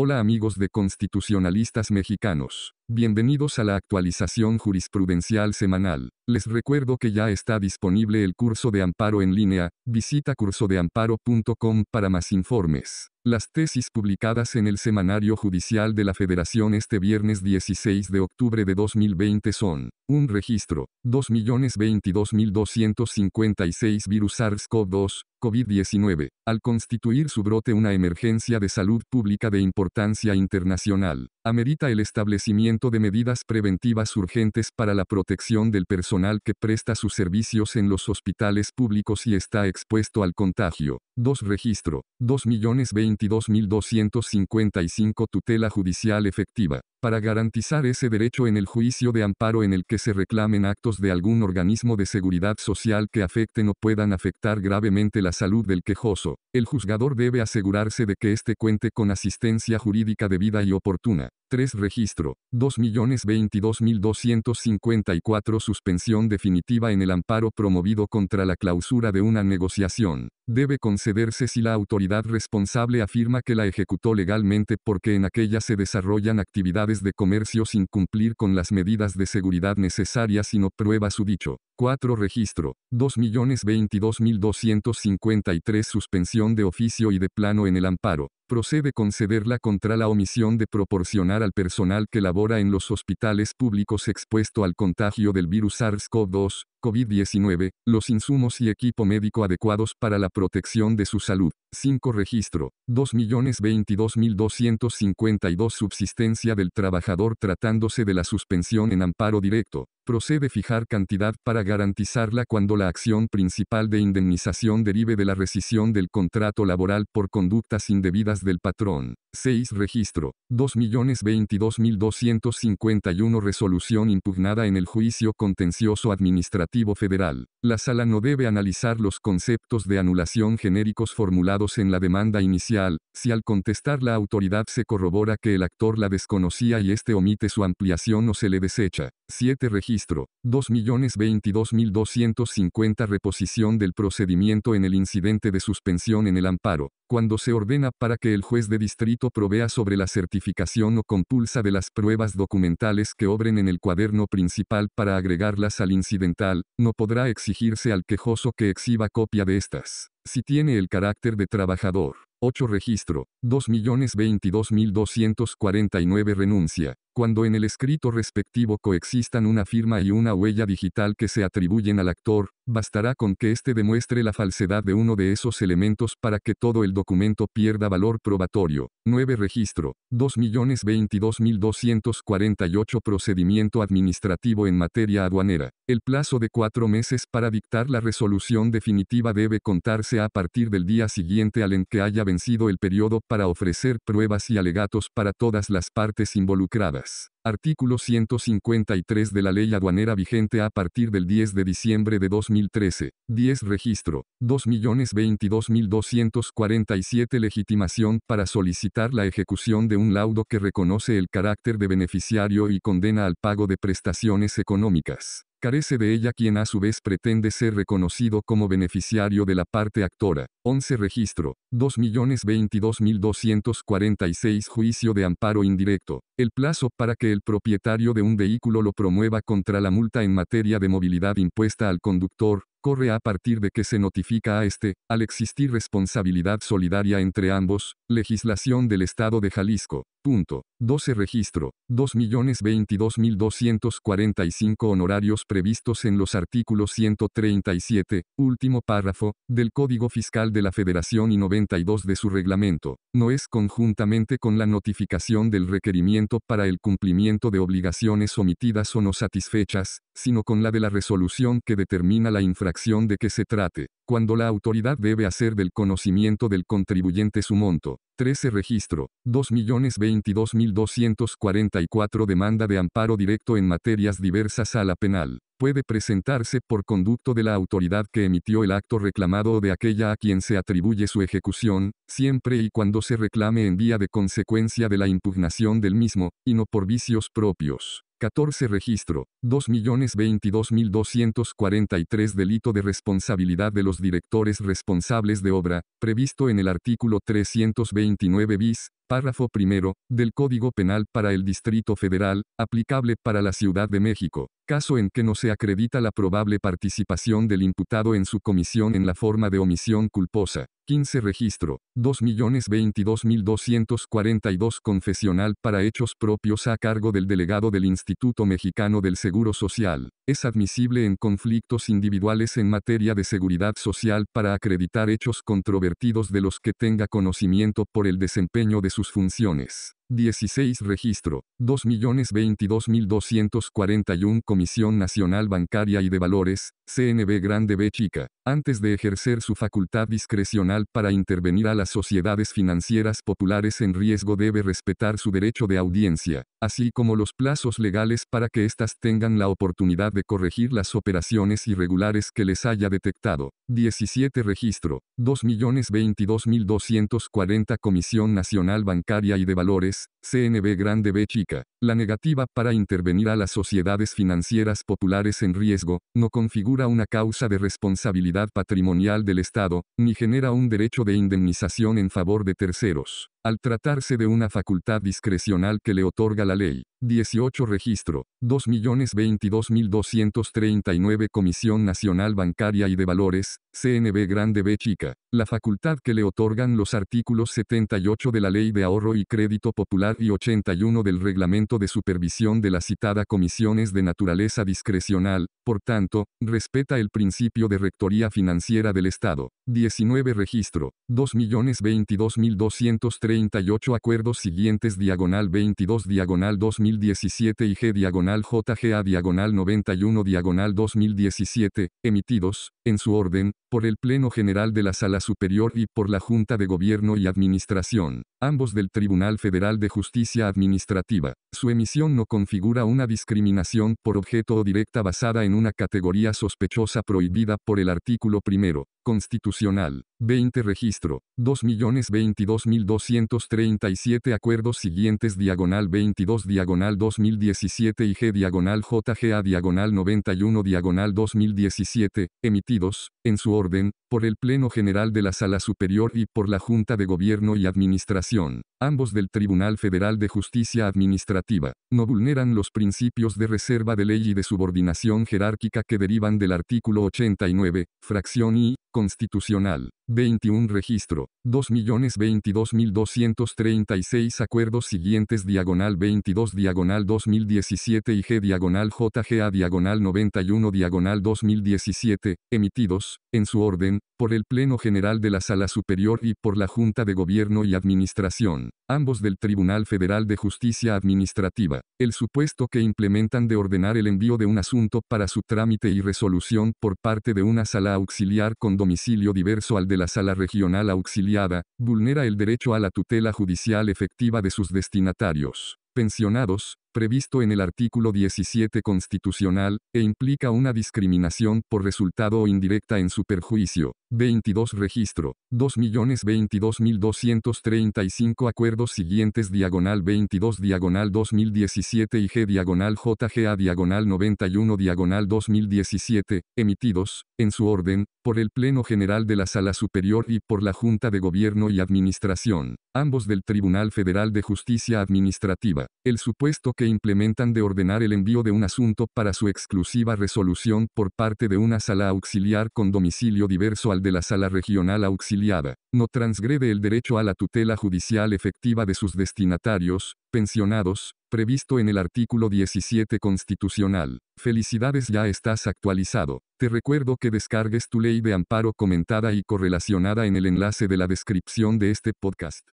Hola amigos de constitucionalistas mexicanos. Bienvenidos a la actualización jurisprudencial semanal. Les recuerdo que ya está disponible el curso de amparo en línea, visita cursodeamparo.com para más informes. Las tesis publicadas en el Semanario Judicial de la Federación este viernes 16 de octubre de 2020 son, un registro, 2.022.256 virus SARS-CoV-2, COVID-19, al constituir su brote una emergencia de salud pública de importancia internacional, amerita el establecimiento de medidas preventivas urgentes para la protección del personal que presta sus servicios en los hospitales públicos y está expuesto al contagio. 2. Registro. 2.022.255 tutela judicial efectiva para garantizar ese derecho en el juicio de amparo en el que se reclamen actos de algún organismo de seguridad social que afecten o puedan afectar gravemente la salud del quejoso, el juzgador debe asegurarse de que éste cuente con asistencia jurídica debida y oportuna. 3. Registro. 2.022.254 Suspensión definitiva en el amparo promovido contra la clausura de una negociación debe concederse si la autoridad responsable afirma que la ejecutó legalmente porque en aquella se desarrollan actividades de comercio sin cumplir con las medidas de seguridad necesarias y no prueba su dicho. 4. Registro. 2.022.253 Suspensión de oficio y de plano en el amparo procede concederla contra la omisión de proporcionar al personal que labora en los hospitales públicos expuesto al contagio del virus SARS-CoV-2, COVID-19, los insumos y equipo médico adecuados para la protección de su salud. 5. Registro, 2.022.252 Subsistencia del trabajador tratándose de la suspensión en amparo directo. Procede fijar cantidad para garantizarla cuando la acción principal de indemnización derive de la rescisión del contrato laboral por conductas indebidas del patrón. 6. Registro, 2.022.251 Resolución impugnada en el juicio contencioso administrativo federal. La sala no debe analizar los conceptos de anulación genéricos formulados en la demanda inicial, si al contestar la autoridad se corrobora que el actor la desconocía y éste omite su ampliación o se le desecha. 7. Registro. 2.022.250 Reposición del procedimiento en el incidente de suspensión en el amparo cuando se ordena para que el juez de distrito provea sobre la certificación o compulsa de las pruebas documentales que obren en el cuaderno principal para agregarlas al incidental, no podrá exigirse al quejoso que exhiba copia de estas, si tiene el carácter de trabajador. 8 registro, 2.022.249 renuncia, cuando en el escrito respectivo coexistan una firma y una huella digital que se atribuyen al actor, bastará con que éste demuestre la falsedad de uno de esos elementos para que todo el documento pierda valor probatorio. 9 Registro. 2.022.248 Procedimiento administrativo en materia aduanera. El plazo de cuatro meses para dictar la resolución definitiva debe contarse a partir del día siguiente al en que haya vencido el periodo para ofrecer pruebas y alegatos para todas las partes involucradas. Artículo 153 de la ley aduanera vigente a partir del 10 de diciembre de 2013. 10 Registro. 2.022.247 Legitimación para solicitar la ejecución de un laudo que reconoce el carácter de beneficiario y condena al pago de prestaciones económicas. Carece de ella quien a su vez pretende ser reconocido como beneficiario de la parte actora. 11 Registro. 2.022.246 Juicio de amparo indirecto. El plazo para que el propietario de un vehículo lo promueva contra la multa en materia de movilidad impuesta al conductor, corre a partir de que se notifica a este, al existir responsabilidad solidaria entre ambos, legislación del Estado de Jalisco. Punto. 12 Registro. 2.022.245 honorarios previstos en los artículos 137, último párrafo, del Código Fiscal de la Federación y 92 de su reglamento. No es conjuntamente con la notificación del requerimiento para el cumplimiento de obligaciones omitidas o no satisfechas, sino con la de la resolución que determina la infracción acción de que se trate, cuando la autoridad debe hacer del conocimiento del contribuyente su monto. 13 Registro, 2.022.244 Demanda de amparo directo en materias diversas a la penal. Puede presentarse por conducto de la autoridad que emitió el acto reclamado o de aquella a quien se atribuye su ejecución, siempre y cuando se reclame en vía de consecuencia de la impugnación del mismo, y no por vicios propios. 14 Registro, 2.022.243 Delito de responsabilidad de los directores responsables de obra, previsto en el artículo 329 bis, párrafo primero, del Código Penal para el Distrito Federal, aplicable para la Ciudad de México, caso en que no se acredita la probable participación del imputado en su comisión en la forma de omisión culposa. 15 Registro, 2.022.242 Confesional para hechos propios a cargo del delegado del Instituto Mexicano del Seguro Social. Es admisible en conflictos individuales en materia de seguridad social para acreditar hechos controvertidos de los que tenga conocimiento por el desempeño de su sus funciones. 16 Registro, 2.022.241 Comisión Nacional Bancaria y de Valores, CNB Grande B Chica, antes de ejercer su facultad discrecional para intervenir a las sociedades financieras populares en riesgo debe respetar su derecho de audiencia, así como los plazos legales para que éstas tengan la oportunidad de corregir las operaciones irregulares que les haya detectado. 17 Registro, 2.022.240 Comisión Nacional Bancaria y de Valores, CNB grande B chica, la negativa para intervenir a las sociedades financieras populares en riesgo, no configura una causa de responsabilidad patrimonial del Estado, ni genera un derecho de indemnización en favor de terceros. Al tratarse de una facultad discrecional que le otorga la ley, 18 registro, 2.022.239 Comisión Nacional Bancaria y de Valores, CNB Grande B Chica, la facultad que le otorgan los artículos 78 de la Ley de Ahorro y Crédito Popular y 81 del Reglamento de Supervisión de la citada comisiones de naturaleza discrecional, por tanto, respeta el principio de rectoría financiera del Estado. 19 registro, 2.022.239 38 acuerdos siguientes diagonal 22 diagonal 2017 y G diagonal JGA diagonal 91 diagonal 2017, emitidos, en su orden, por el Pleno General de la Sala Superior y por la Junta de Gobierno y Administración, ambos del Tribunal Federal de Justicia Administrativa. Su emisión no configura una discriminación por objeto o directa basada en una categoría sospechosa prohibida por el artículo primero, Constitucional. 20 Registro. 2.022.237 Acuerdos siguientes Diagonal 22 Diagonal 2017 y G Diagonal JGA Diagonal 91 Diagonal 2017, emitidos, en su orden, por el Pleno General de la Sala Superior y por la Junta de Gobierno y Administración, ambos del Tribunal Federal de Justicia Administrativa, no vulneran los principios de reserva de ley y de subordinación jerárquica que derivan del artículo 89, fracción I, Constitucional. 21 Registro. 2.022.236 Acuerdos siguientes Diagonal 22 Diagonal 2017 y G Diagonal JGA Diagonal 91 Diagonal 2017, emitidos, en su orden, por el Pleno General de la Sala Superior y por la Junta de Gobierno y Administración ambos del Tribunal Federal de Justicia Administrativa, el supuesto que implementan de ordenar el envío de un asunto para su trámite y resolución por parte de una sala auxiliar con domicilio diverso al de la sala regional auxiliada, vulnera el derecho a la tutela judicial efectiva de sus destinatarios pensionados, previsto en el artículo 17 constitucional, e implica una discriminación por resultado o indirecta en su perjuicio, 22 registro, 2.022.235 acuerdos siguientes diagonal 22 diagonal 2017 y G diagonal JGA diagonal 91 diagonal 2017, emitidos, en su orden, por el Pleno General de la Sala Superior y por la Junta de Gobierno y Administración, ambos del Tribunal Federal de Justicia Administrativa, el supuesto que implementan de ordenar el envío de un asunto para su exclusiva resolución por parte de una sala auxiliar con domicilio diverso al de la Sala Regional Auxiliada, no transgrede el derecho a la tutela judicial efectiva de sus destinatarios, pensionados, previsto en el artículo 17 constitucional. Felicidades ya estás actualizado. Te recuerdo que descargues tu ley de amparo comentada y correlacionada en el enlace de la descripción de este podcast.